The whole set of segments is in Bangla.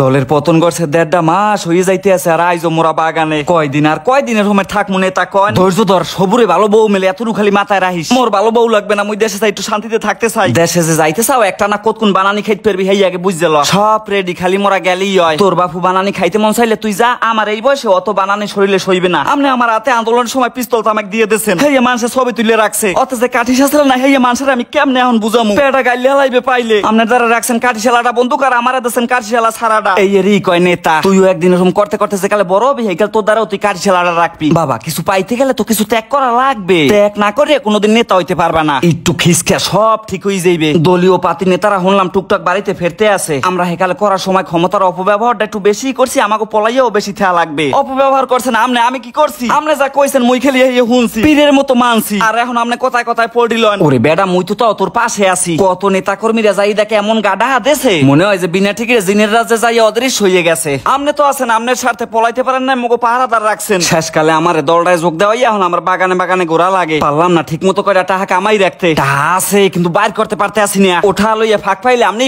দলের পতন করছে দেড়টা মাস হয়ে যাইতে আছে আর আইজ মোরা বাগানে কয়দিন আর কয়দিনের সময় থাক মনে তা কয় ধৈর্য ধর সবুরে ভালো বউ মেলে এত খালি মাথায় রাখিস মোর ভালো বউ লাগবে না মুই দেশে চাই একটু শান্তিতে থাকতে চাই দেশে যে যাইতে চাও একটা না কতক্ষণ বানানি খাইতে পারবি হাই আগে বুঝতে ল সব রেডি খালি মোরা গেলেই হয় তোর বাপু বানানি খাইতে মন চাইলে তুই যা আমার এই বয়সে অত বানানি শরীরে সইবে না আপনি আমার হাতে আন্দোলনের সময় পিস্তল তামাক দিয়ে দিয়েছেন হেয়ে মানুষের ছবি তুলে রাখছে অত যে কাঠি শাসলে না হেয়ে মানুষের আমি কেমনে এখন বুঝামু পেটা গাইলে হেলাইবে পাইলে আপনার দ্বারা রাখছেন কাঠি শালাটা বন্দুক আর আমার দেশেন কাঠি শালা ছাড়া শালাডা এই কয় নেতা একদিন এরকম করতে করতে বড় হবি হেকাল তোর তুই কার রাখবি বাবা কিছু পাইতে গেলে তো কিছু ত্যাগ করা লাগবে ত্যাগ না করে কোনোদিন নেতা হইতে পারবা না একটু খিসকে সব ঠিক হয়ে যাইবে দলীয় পাতি নেতারা টুকটাক বাড়িতে ফেরতে আছে আমরা হেকালে করার সময় ক্ষমতার অপব্যবহারটা একটু বেশি করছি আমাকে পলাইয়াও বেশি লাগবে অপব্যবহার করছেন আমনে আমি কি করছি আমনে যা কইছেন মুই খেলি হইয়া হুনছি পীরের মতো মানছি আর এখন আমনে কথায় কথায় পড়িলন ওরে বেডা মুই তো তোর পাশে আছি কত নেতা কর্মীরা যাই দেখে এমন গাডা দেছে মনে হয় যে বিনা ঠিকের জিনের রাজ্যে যাই হারাইয়া অদৃশ হয়ে গেছে তো আছেন স্বার্থে পলাইতে পারেন না পাহারাদার রাখছেন শেষকালে আমার দলটায় যোগ দেওয়াই এখন আমার বাগানে বাগানে ঘোরা লাগে পারলাম না ঠিক মতো করে টাকা কামাই রাখতে আছে কিন্তু বাইর করতে পারতে আসি না ওঠা লইয়া ফাঁক পাইলে আমি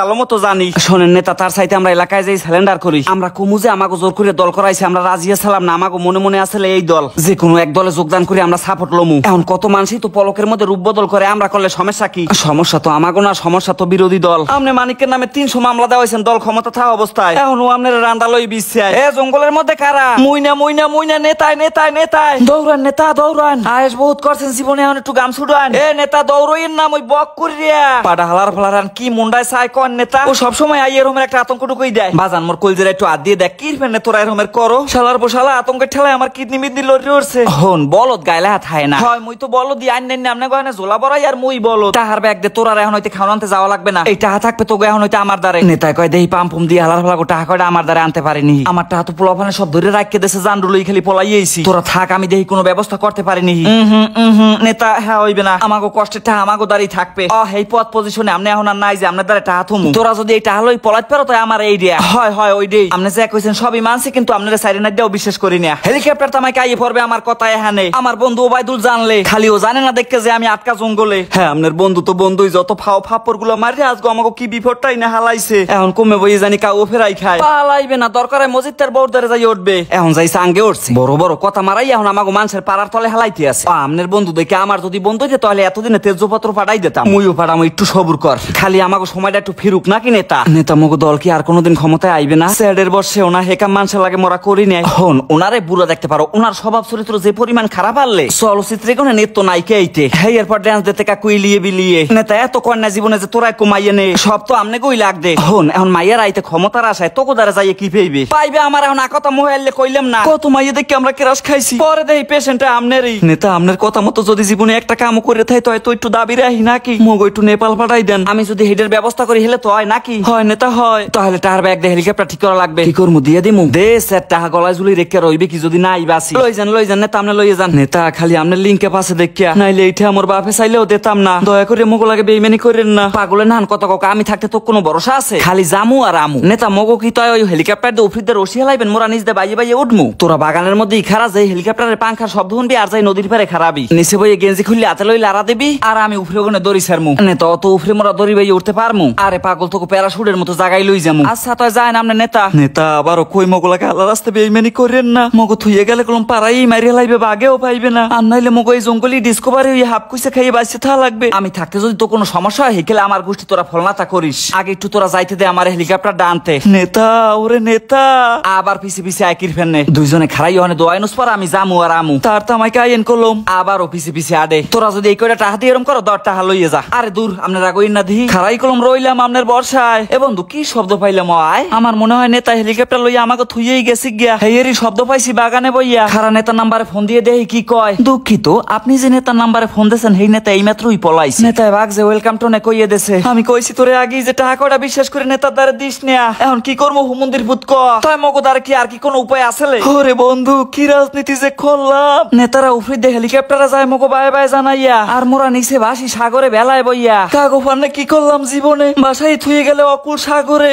ভালো মতো জানি শোনেন নেতা তার সাইতে আমরা এলাকায় যাই স্যালেন্ডার করি আমরা আমাকে জোর করে দল করাইছে আমরা না আমাকে মনে মনে আসলে এই দল যে কোনো এক দলে যোগদান করে আমরা সাপোর্ট লমু এখন কত মানুষই তো পলকের মধ্যে রূপ বদল করে আমরা করলে সমস্যা কি সমস্যা তো আমাগো না সমস্যা তো বিরোধী দল আপনি মানিকের নামে তিনশো মামলা দেওয়া হয়েছেন দল ক্ষমতা ক্ষমতা থাকা অবস্থায় এখন আমনের রান্দালই এ জঙ্গলের মধ্যে কারা মুইনা মুইনা মুইনা নেতায় নেতায় নেতায় দৌড়ান নেতা দৌড়ান বহুত করছেন জীবনে একটু গাম ছুটান এ নেতা দৌড়ইয়ের নাম ওই বক করিয়া পাটা কি মুন্ডায় চাই কন নেতা ও সবসময় আই এরমের একটা আতঙ্ক ঢুকুই দেয় বাজান মোর কলজের একটু হাত দিয়ে দেখ কি ফেনে তোরা এরমের করো শালার বসালা আতঙ্কের ঠেলায় আমার কিডনি মিডনি লড়ে উঠছে হন বলদ গাইলে হাত হায় না হয় মুই তো বলদ আইন নেন আমনে গয়না জোলা বড়াই আর মুই বলদ তাহার ব্যাগ দে তোরা এখন হইতে খাওয়ানোতে যাওয়া লাগবে না এইটা থাকবে তো এখন হইতে আমার দ্বারে নেতা কয় দেই পাম পাম্পুম দিয়ে হালার ফালা টাকা কয়টা আমার দ্বারা আনতে পারিনি আমার টাকা তো পোলাফানে সব ধরে রাখকে দেশে জান্ডুলই খালি পলাই তোরা থাক আমি দেখি কোনো ব্যবস্থা করতে পারিনি নেতা হ্যাঁ হইবে না আমাকে কষ্টের টাকা আমাকে দাঁড়িয়ে থাকবে অ হেই পদ পজিশনে আমনে এখন আর নাই যে আমনে দ্বারা টাকা থুমু তোরা যদি এই টাকা লই পলাইতে পারো তাই আমার এই দিয়া হয় হয় ওই ডেই আমনে যে কইছেন সবই মানছি কিন্তু আমনে সাইরে না দিয়েও বিশ্বাস করি না হেলিকপ্টার তো আমাকে আইয়ে পড়বে আমার কথা এখানে নেই আমার বন্ধু ওবায়দুল জানলে খালি ও জানে না দেখতে যে আমি আটকা জঙ্গলে হ্যাঁ আমনের বন্ধু তো বন্ধুই যত ফাও ফাপড় গুলো মারি আজকে আমাকে কি বিপদটাই না হালাইছে এখন কমে বই জানি কাউ ফেরাই খায় পালাইবে না দরকারে মসজিদ বউ ধরে যাই উঠবে এখন যাই সাঙ্গে উঠছে বড় বড় কথা মারাই এখন আমাকে মানুষের পাড়ার তলে হেলাইতে আছে আমনের বন্ধু দেখে আমার যদি বন্ধু হইতে তাহলে এতদিনে তেজপত্র পাঠাই দিতাম মুইও পাঠাম একটু সবুর কর খালি আমাকে সময়টা একটু ফিরুক নাকি নেতা নেতা মগো দল কি আর কোনোদিন ক্ষমতায় আইবে না স্যারের বর্ষে ওনা হেকা মানুষের লাগে মরা করি নেয় হন ওনারে বুড়া দেখতে পারো ওনার স্বভাব চরিত্র যে পরিমাণ খারাপ আনলে চলচ্চিত্রে কোনো নেত্য নাইকে আইতে হ্যাঁ এরপর ড্যান্স দিতে কাকুইলিয়ে বিলিয়ে নেতা এত কন্যা জীবনে যে তোরা কমাইয়ে নে সব তো আমনে গই লাগদে হন এখন মাইয়ার আইতে ক্ষমতার আসায় তোকে দ্বারা যাইয়ে কি পেয়েবে পাইবে আমার এখন আকতা মোহাইলে কইলাম না কত মাইয়ে দেখি আমরা কেরাস খাইছি পরে দেই পেশেন্ট আমনেরই নেতা আমনের কথা মতো যদি জীবনে একটা কাম করে থাই তো একটু দাবি রাহি নাকি মগ একটু নেপাল পাঠাই দেন আমি যদি হেডের ব্যবস্থা করি হেলে তো হয় নাকি হয় নেতা হয় তাহলে তার ব্যাগ দিয়ে হেলিকপ্টার ঠিক করা লাগবে কি করমু দিয়ে দিমু দে স্যার টাহা গলায় ঝুলি রেখে রইবে কি যদি নাই বাসি লই যান লই যান নেতা আমনে লইয়ে যান নেতা খালি আমনে লিংকে পাশে দেখিয়া নাইলে এইটা আমার বাপে চাইলেও দেতাম না দয়া করে লাগে বেইমানি করেন না পাগলে নান কথা কক আমি থাকতে তো কোনো ভরসা আছে খালি জামু আর আমু নেতা মগো কি তয় ওই হেলিকপ্টার দিয়ে উফিদের রশি হেলাইবেন মোরা নিজ দিয়ে বাইয়ে বাইয়ে উঠমু তোরা বাগানের মধ্যে খারা যে হেলিকপ্টারের পাংখার শব্দ শুনবি আর যাই নদীর পারে খারাপি নিচে বইয়ে গেঞ্জি খুললে হাতে লই লারা দেবি আর আমি উফরে ওখানে দড়ি ছাড়মু নেতা অত উফরে মোরা দড়ি বাইয়ে উঠতে পারমু আরে পাগল তোকে প্যারাশুটের মতো জায়গায় লই যামু আচ্ছা তয় যায় না নেতা নেতা আবারও কই মগলাকে আলাদা রাস্তা বেইমানি করেন না মগো থুয়ে গেলে কলম পাড়াই মারি হেলাইবে বাগেও পাইবে না আর নাইলে মগো এই জঙ্গলি ডিসকভারি হয়ে হাফ কুইসে খাইয়ে বাঁচতে থা লাগবে আমি থাকতে যদি তো কোনো সমস্যা হয় হেকেলে আমার গোষ্ঠী তোরা ফলনাতা করিস আগে একটু তোরা যাইতে দে আমার হেলিকপ্টার ব্যাপারটা ডানতে নেতা ওরে নেতা আবার পিছে পিছে আইকির ফেন দুইজনে খারাই হনে দোয়াইনুস পর আমি জামু আর আমু তার তো আমাকে আইন করলাম আবারও পিছে পিছে আদে তোরা যদি এই কয়টা টাহা দিয়ে এরম করো দর টাহা লইয়ে যা আরে দূর আপনার রাগইন না দিহি খারাই কলম রইলাম আপনার বর্ষায় এ বন্ধু কি শব্দ পাইলাম আয় আমার মনে হয় নেতা হেলিকপ্টার লইয়া আমাকে থুইয়েই গেছি গিয়া হেয়েরই শব্দ পাইছি বাগানে বইয়া খারা নেতা নাম্বারে ফোন দিয়ে দেহি কি কয় দুঃখিত আপনি যে নেতার নাম্বারে ফোন দিয়েছেন সেই নেতা এই মাত্রই পলাইছে নেতা ভাগ যে ওয়েলকাম টোনে কইয়ে দেছে আমি কইছি তোরে আগেই যে টাকা বিশ্বাস করে নেতার দ্বারে দি দিস না এখন কি করবো হুমন্দির ভূত ক তাই মগদার কি আর কি কোন উপায় আসলে ওরে বন্ধু কি রাজনীতি যে করলাম নেতারা উফরি দিয়ে হেলিকপ্টারে যায় মগো বায়ে বাই জানাইয়া আর মোরা নিচে ভাসি সাগরে বেলায় বইয়া কাগো পান্নে কি করলাম জীবনে বাসায় থুয়ে গেলে অকুল সাগরে